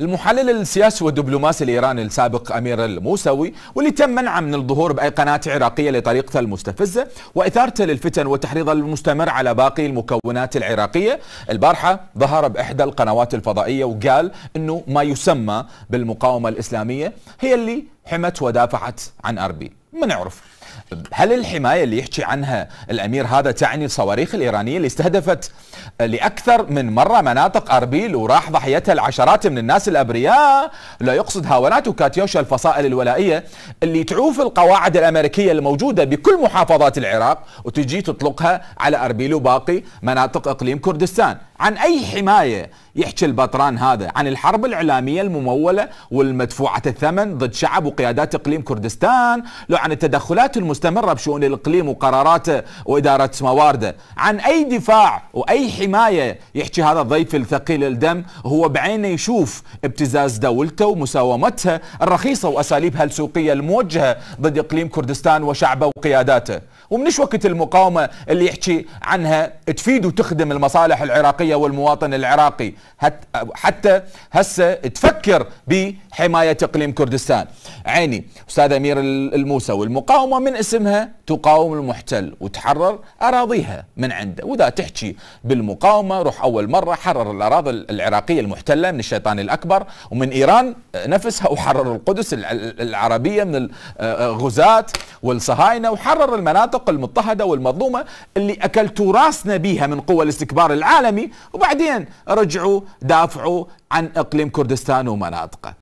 المحلل السياسي والدبلوماسي الايراني السابق امير الموسوي واللي تم منعه من الظهور باي قناه عراقيه لطريقته المستفزه واثارته للفتن والتحريض المستمر على باقي المكونات العراقيه، البارحه ظهر باحدى القنوات الفضائيه وقال انه ما يسمى بالمقاومه الاسلاميه هي اللي حمت ودافعت عن اربيل، ما نعرف هل الحماية اللي يحكي عنها الأمير هذا تعني الصواريخ الإيرانية اللي استهدفت لأكثر من مرة مناطق أربيل وراح ضحيتها العشرات من الناس الأبرياء لا يقصد هاونات وكاتيوشا الفصائل الولائية اللي تعوف القواعد الأمريكية الموجودة بكل محافظات العراق وتجي تطلقها على أربيل وباقي مناطق إقليم كردستان عن أي حماية يحكي البطران هذا عن الحرب الإعلامية الممولة والمدفوعة الثمن ضد شعب وقيادات إقليم كردستان لو عن التدخلات المستمرة بشؤون الإقليم وقراراته وإدارة موارده عن أي دفاع وأي حماية يحكي هذا الضيف الثقيل الدم هو بعينه يشوف ابتزاز دولته ومساومتها الرخيصة وأساليبها السوقية الموجهة ضد إقليم كردستان وشعبه وقياداته ومنش وقت المقاومة اللي يحكي عنها تفيد وتخدم المصالح العراقية والمواطن العراقي حتى هسه تفكر بحماية إقليم كردستان عيني أستاذ أمير الموسى والمقاومة من اسمها تقاوم المحتل وتحرر أراضيها من عنده وإذا تحكي بالمقاومة روح أول مرة حرر الأراضي العراقية المحتلة من الشيطان الأكبر ومن إيران نفسها وحرر القدس العربية من الغزاة آه، آه، والصهاينة وحرر المناطق الطرق المضطهدة والمظلومة اللي أكلتوا راسنا بيها من قوى الاستكبار العالمي وبعدين رجعوا دافعوا عن إقليم كردستان ومناطقه